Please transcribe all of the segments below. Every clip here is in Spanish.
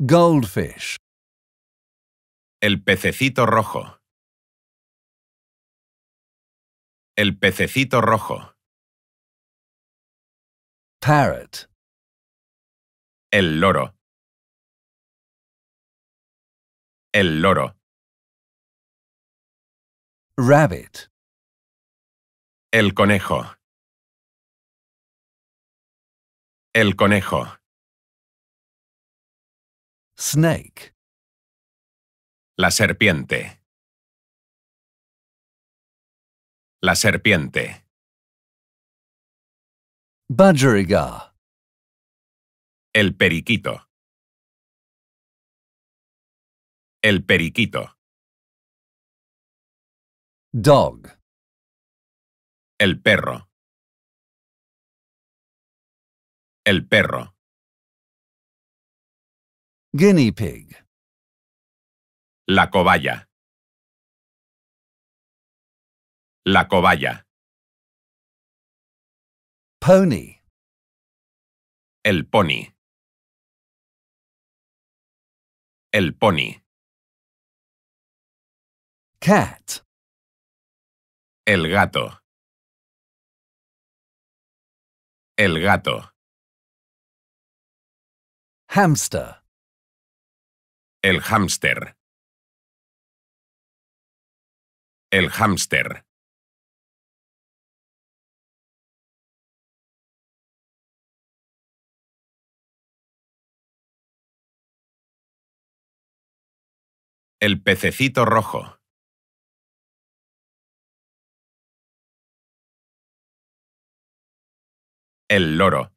Goldfish. El pececito rojo. El pececito rojo. Parrot. El loro. El loro. Rabbit. El conejo. El conejo. Snake. La serpiente. La serpiente. Budgerigar. El periquito. El periquito. Dog. El perro. El perro. Guinea pig. La cobaya. La cobaya. Pony. El pony. El pony. Cat. El gato. El gato. Hamster. El hámster. El hámster. El pececito rojo. El loro.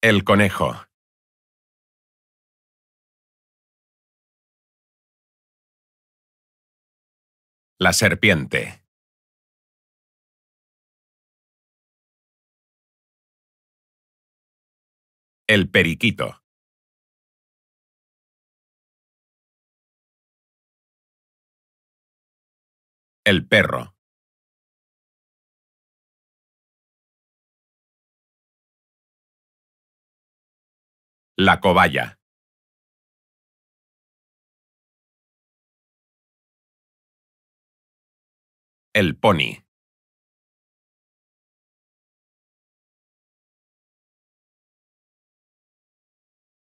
El conejo. La serpiente. El periquito. El perro. La cobaya. El pony.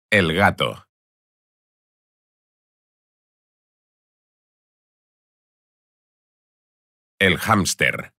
El gato. El hámster.